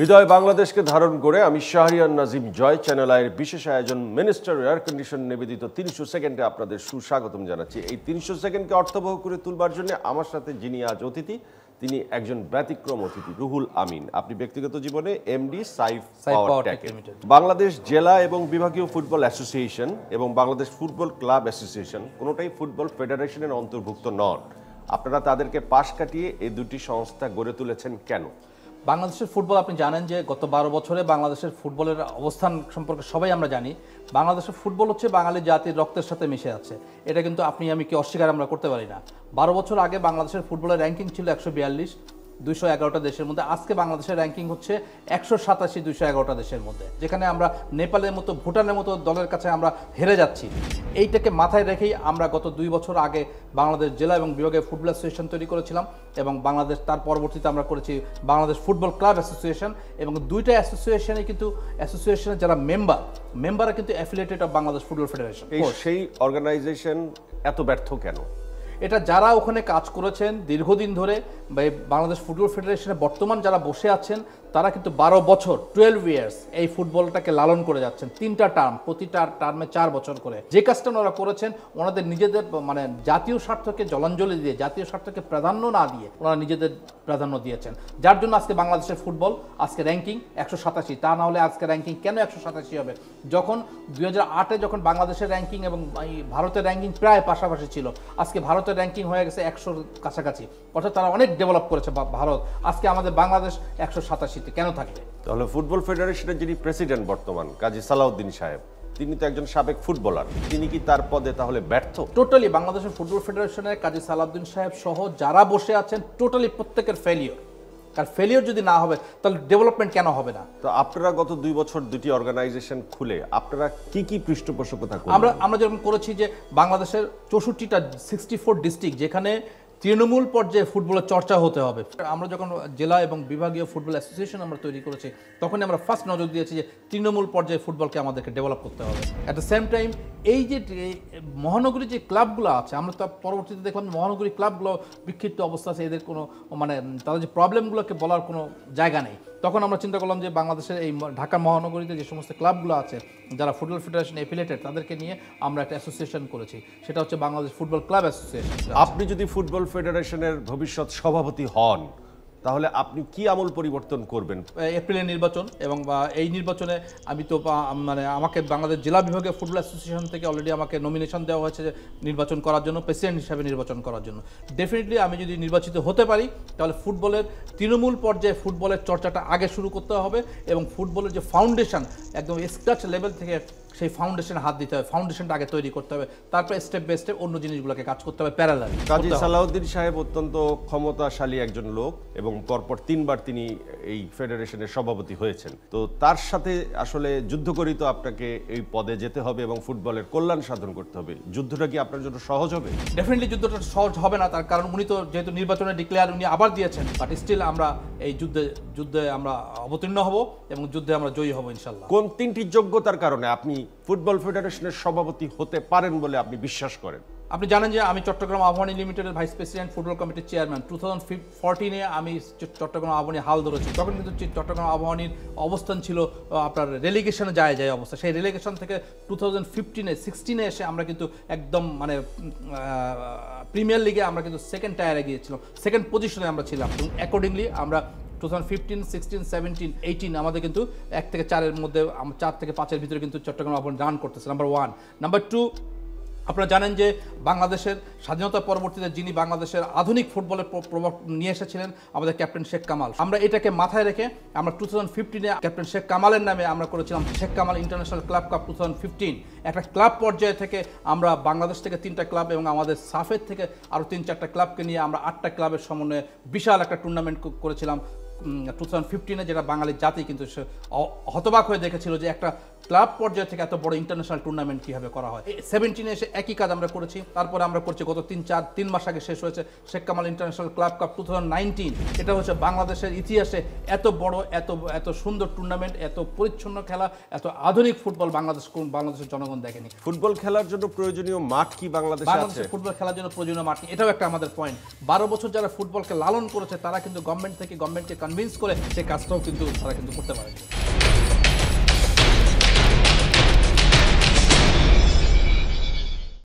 হৃদয় বাংলাদেশকে ধারণ করে আমি শাহরিয়ান নাজিম জয় চ্যানেল আয়ের বিশেষ আয়োজন মিনিস্টার এয়ার কন্ডিশন নিবেদিত তিনশো সেকেন্ডে আপনাদের সুস্বাগতম জানাচ্ছি এই তিনশো সেকেন্ডকে অর্থবহ করে তুলবার জন্য আমার সাথে যিনি আজ অতিথি তিনি একজন ব্যতিক্রম অতিথি রুহুল আমিন আপনি ব্যক্তিগত জীবনে এমডি সাইফ বাংলাদেশ জেলা এবং বিভাগীয় ফুটবল অ্যাসোসিয়েশন এবং বাংলাদেশ ফুটবল ক্লাব অ্যাসোসিয়েশন কোনোটাই ফুটবল ফেডারেশনের অন্তর্ভুক্ত নন আপনারা তাদেরকে পাশ কাটিয়ে এই দুটি সংস্থা গড়ে তুলেছেন কেন বাংলাদেশের ফুটবল আপনি জানেন যে গত বারো বছরে বাংলাদেশের ফুটবলের অবস্থান সম্পর্কে সবাই আমরা জানি বাংলাদেশের ফুটবল হচ্ছে বাঙালি জাতির রক্তের সাথে মিশে আছে এটা কিন্তু আপনি আমি কি অস্বীকার আমরা করতে পারি না বারো বছর আগে বাংলাদেশের ফুটবলের র্যাঙ্কিং ছিল একশো বিয়াল্লিশ দুইশো এগারোটা দেশের মধ্যে আজকে বাংলাদেশের র্যাঙ্কিং হচ্ছে একশো সাতাশি দুইশো এগারোটা দেশের মধ্যে যেখানে আমরা নেপালের মতো ভুটানের মতো দলের কাছে আমরা হেরে যাচ্ছি এইটাকে মাথায় রেখেই আমরা গত দুই বছর আগে বাংলাদেশ জেলা এবং বিভাগে ফুটবল অ্যাসোসিয়েশন তৈরি করেছিলাম এবং বাংলাদেশ তার পরবর্তীতে আমরা করেছি বাংলাদেশ ফুটবল ক্লাব অ্যাসোসিয়েশন এবং দুইটা অ্যাসোসিয়েশনে কিন্তু অ্যাসোসিয়েশনের যারা মেম্বার মেম্বাররা কিন্তু affiliated of Bangladesh football federation সেই অর্গানাইজেশন এত ব্যর্থ কেন এটা যারা ওখানে কাজ করেছেন দীর্ঘদিন ধরে বাংলাদেশ ফুটবল ফেডারেশনে বর্তমান যারা বসে আছেন তারা কিন্তু বারো বছর টুয়েলভ ইয়ার্স এই ফুটবলটাকে লালন করে যাচ্ছেন তিনটা টার্ম প্রতিটা টার্মে চার বছর করে যে কাজটা ওনারা করেছেন ওনাদের নিজেদের মানে জাতীয় স্বার্থকে জলাঞ্জলি দিয়ে জাতীয় স্বার্থকে প্রাধান্য না দিয়ে ওনারা নিজেদের প্রাধান্য দিয়েছেন যার জন্য আজকে বাংলাদেশের ফুটবল আজকে র্যাঙ্কিং একশো সাতাশি তা না হলে আজকে র্যাঙ্কিং কেন একশো সাতাশি হবে যখন দুই যখন বাংলাদেশের র্যাঙ্কিং এবং ভারতের র্যাঙ্কিং প্রায় পাশাপাশি ছিল আজকে ভারত ভারতের র্যাঙ্কিং হয়ে গেছে একশোর কাছাকাছি অর্থাৎ তারা অনেক ডেভেলপ করেছে ভারত আজকে আমাদের বাংলাদেশ একশো সাতাশিতে কেন থাকবে তাহলে ফুটবল ফেডারেশনের যিনি প্রেসিডেন্ট বর্তমান কাজী সালাউদ্দিন সাহেব তিনি তো একজন সাবেক ফুটবলার তিনি কি তার পদে তাহলে ব্যর্থ টোটালি বাংলাদেশের ফুটবল ফেডারেশনের কাজী সালাউদ্দিন সাহেব সহ যারা বসে আছেন টোটালি প্রত্যেকের ফেলিওর কারণ ফেলিওর যদি না হবে তাহলে ডেভেলপমেন্ট কেন হবে না তো আপনারা গত দুই বছর দুটি অর্গানাইজেশন খুলে আপনারা কি কি পৃষ্ঠপোষকতা আমরা আমরা যেরকম করেছি যে বাংলাদেশের চৌষট্টিটা সিক্সটি ফোর ডিস্ট্রিক্ট যেখানে তৃণমূল পর্যায়ে ফুটবলের চর্চা হতে হবে আমরা যখন জেলা এবং বিভাগীয় ফুটবল অ্যাসোসিয়েশন আমরা তৈরি করেছি তখনই আমরা ফার্স্ট নজর দিয়েছি যে তৃণমূল পর্যায়ে ফুটবলকে আমাদেরকে ডেভেলপ করতে হবে অ্যাট দ্য সেম টাইম এই যে মহানগরী যে ক্লাবগুলো আছে আমরা তো পরবর্তীতে দেখলাম মহানগরী ক্লাবগুলো বিক্ষিপ্ত অবস্থা আছে এদের কোনো মানে তাদের যে প্রবলেমগুলোকে বলার কোনো জায়গা নেই তখন আমরা চিন্তা করলাম যে বাংলাদেশের এই ঢাকা মহানগরীতে যে সমস্ত ক্লাবগুলো আছে যারা ফুটবল ফেডারেশন এফিলেটেড তাদেরকে নিয়ে আমরা একটা অ্যাসোসিয়েশন করেছি সেটা হচ্ছে বাংলাদেশ ফুটবল ক্লাব অ্যাসোসিয়েশন আপনি যদি ফুটবল ফেডারেশনের ভবিষ্যৎ সভাপতি হন তাহলে আপনি কি আমল পরিবর্তন করবেন এপ্রিলের নির্বাচন এবং এই নির্বাচনে আমি তো মানে আমাকে বাংলাদেশ জেলা বিভাগে ফুটবল অ্যাসোসিয়েশন থেকে অলরেডি আমাকে নমিনেশন দেওয়া হয়েছে নির্বাচন করার জন্য প্রেসিডেন্ট হিসাবে নির্বাচন করার জন্য ডেফিনেটলি আমি যদি নির্বাচিত হতে পারি তাহলে ফুটবলের তৃণমূল পর্যায়ে ফুটবলের চর্চাটা আগে শুরু করতে হবে এবং ফুটবলের যে ফাউন্ডেশন একদম স্ক্র্যাচ লেভেল থেকে সেই ফাউন্ডেশন হাত দিতে হবে ফাউন্ডেশনটা আগে তৈরি করতে হবে তারপর স্টেপ বাই স্টেপ অন্য জিনিসগুলোকে কাজ করতে হবে প্যারালাল কাজী সালাউদ্দিন সাহেব অত্যন্ত ক্ষমতাশালী একজন লোক এবং পরপর তিনবার তিনি এই ফেডারেশনের সভাপতি হয়েছেন তো তার সাথে আসলে যুদ্ধ করি তো আপনাকে এই পদে যেতে হবে এবং ফুটবলের কল্যাণ সাধন করতে হবে যুদ্ধটা কি আপনার জন্য সহজ হবে ডেফিনেটলি যুদ্ধটা সহজ হবে না তার কারণ উনি তো যেহেতু নির্বাচনে ডিক্লেয়ার উনি আবার দিয়েছেন বাট স্টিল আমরা এই যুদ্ধে যুদ্ধে আমরা অবতীর্ণ হব এবং যুদ্ধে আমরা জয়ী হব ইনশাল্লাহ কোন তিনটি যোগ্যতার কারণে আপনি ফুটবল ফেডারেশনের সভাপতি হতে পারেন বলে আপনি বিশ্বাস করেন আপনি জানেন যে আমি চট্টগ্রাম আহ্বানী লিমিটেডের ভাইস প্রেসিডেন্ট ফুটবল কমিটির চেয়ারম্যান টু থাউজেন্ড ফোরটিনে আমি চট্টগ্রাম আহ্বানী হাল ধরেছি তখন কিন্তু চট্টগ্রাম আহ্বানীর অবস্থান ছিল আপনার রেলিগেশনে যায় যায় অবস্থা সেই রেলিগেশন থেকে টু থাউজেন্ড ফিফটিনে সিক্সটিনে এসে আমরা কিন্তু একদম মানে প্রিমিয়ার লিগে আমরা কিন্তু সেকেন্ড টায়ারে গিয়েছিলাম সেকেন্ড পজিশনে আমরা ছিলাম এবং অ্যাকর্ডিংলি আমরা two thousand fifteen sixteen seventeen eighteen আমাদের কিন্তু এক থেকে চারের মধ্যে চার থেকে পাঁচের ভিতরে কিন্তু চট্টগ্রাম আপন রান করতেছে নাম্বার ওয়ান নাম্বার টু আপনারা জানেন যে বাংলাদেশের স্বাধীনতা পরবর্তীতে যিনি বাংলাদেশের আধুনিক ফুটবলের প্রভাব নিয়ে এসেছিলেন আমাদের ক্যাপ্টেন শেখ কামাল আমরা এটাকে মাথায় রেখে আমরা টু থাউজেন্ড ফিফটিনে ক্যাপ্টেন শেখ কামালের নামে আমরা করেছিলাম Sheikh Kamal international club cup two thousand fifteen একটা ক্লাব পর্যায়ে থেকে আমরা বাংলাদেশ থেকে তিনটা ক্লাব এবং আমাদের সাফের থেকে আরও তিন চারটা ক্লাবকে নিয়ে আমরা আটটা ক্লাবের সমন্বয়ে বিশাল একটা টুর্নামেন্ট করেছিলাম টু থাউজেন্ড ফিফটিনে যেটা বাঙালির জাতি কিন্তু হতবাক হয়ে দেখেছিল যে একটা ক্লাব পর্যায়ে থেকে এত বড় ইন্টারন্যাশনাল টুর্নামেন্ট কীভাবে করা হয় সেভেন্টিনে এসে একই কাজ আমরা করেছি তারপরে আমরা করছি গত তিন চার তিন মাস আগে শেষ হয়েছে Sheikh Kamal international club cup two এটা হচ্ছে বাংলাদেশের ইতিহাসে এত বড় এত এত সুন্দর টুর্নামেন্ট এত পরিচ্ছন্ন খেলা এত আধুনিক ফুটবল বাংলাদেশ বাংলাদেশের জনগণ দেখেনি ফুটবল খেলার জন্য প্রয়োজনীয় মাঠ কি বাংলাদেশ বাংলাদেশের ফুটবল খেলার জন্য প্রয়োজনীয় মাঠ এটাও একটা আমাদের পয়েন্ট বারো বছর যারা ফুটবলকে লালন করেছে তারা কিন্তু গভর্নমেন্ট থেকে গভর্নমেন্টকে কনভিন্স করে সেই কাজটাও কিন্তু তারা কিন্তু করতে পারে